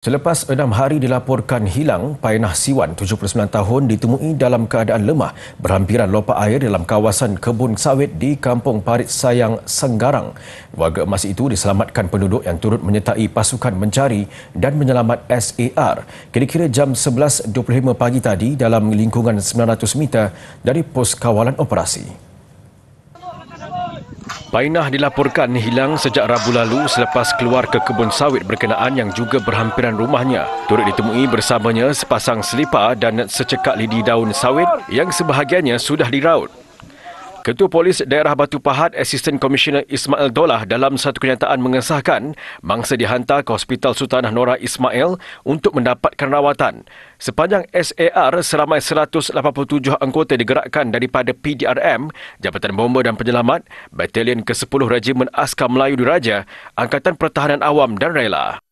Selepas enam hari dilaporkan hilang, Painah Siwan, 79 tahun, ditemui dalam keadaan lemah berhampiran lopak air dalam kawasan kebun sawit di Kampung Parit Sayang, Senggarang. Warga emas itu diselamatkan penduduk yang turut menyertai pasukan mencari dan menyelamat SAR. Kira-kira jam 11.25 pagi tadi dalam lingkungan 900 meter dari pos kawalan operasi. Painah dilaporkan hilang sejak Rabu lalu selepas keluar ke kebun sawit berkenaan yang juga berhampiran rumahnya. Turut ditemui bersamanya sepasang selipar dan secekak lidi daun sawit yang sebahagiannya sudah diraut. Ketua Polis Daerah Batu Pahat, Assistant Commissioner Ismail Dolah dalam satu kenyataan mengesahkan mangsa dihantar ke Hospital Sultanah Nora Ismail untuk mendapatkan rawatan. Sepanjang SAR, seramai 187 anggota digerakkan daripada PDRM, Jabatan Bomba dan Penyelamat, Batalion ke-10 Regimen Askar Melayu Diraja, Angkatan Pertahanan Awam dan Rela.